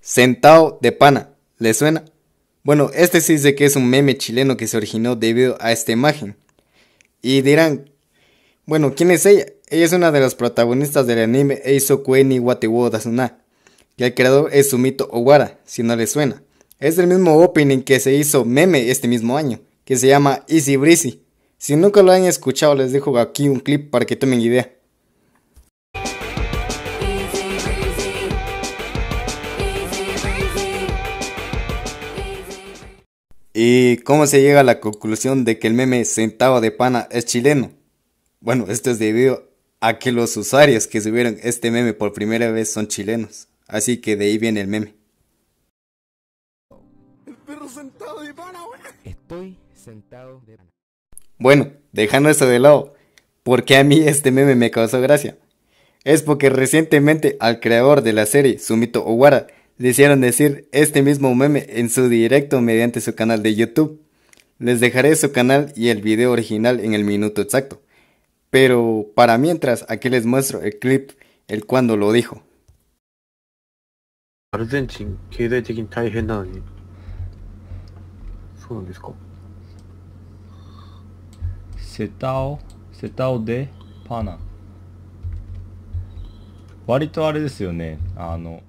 Sentado de pana, ¿le suena? Bueno, este sí dice que es un meme chileno que se originó debido a esta imagen. Y dirán, bueno, ¿quién es ella? Ella es una de las protagonistas del anime Eizo ni Watewo Dasuna, Que el creador es Sumito Owara, si no le suena. Es el mismo opening que se hizo meme este mismo año, que se llama Easy Breezy. Si nunca lo han escuchado, les dejo aquí un clip para que tomen idea. ¿Y cómo se llega a la conclusión de que el meme sentado de pana es chileno? Bueno, esto es debido a que los usuarios que subieron este meme por primera vez son chilenos. Así que de ahí viene el meme. Estoy sentado de pana. Bueno, dejando eso de lado, porque a mí este meme me causó gracia? Es porque recientemente al creador de la serie, Sumito Owara, le hicieron decir este mismo meme en su directo mediante su canal de YouTube. Les dejaré su canal y el video original en el minuto exacto. Pero para mientras, aquí les muestro el clip, el cuando lo dijo. Setao, setao de pana. 割とあれですよね。あの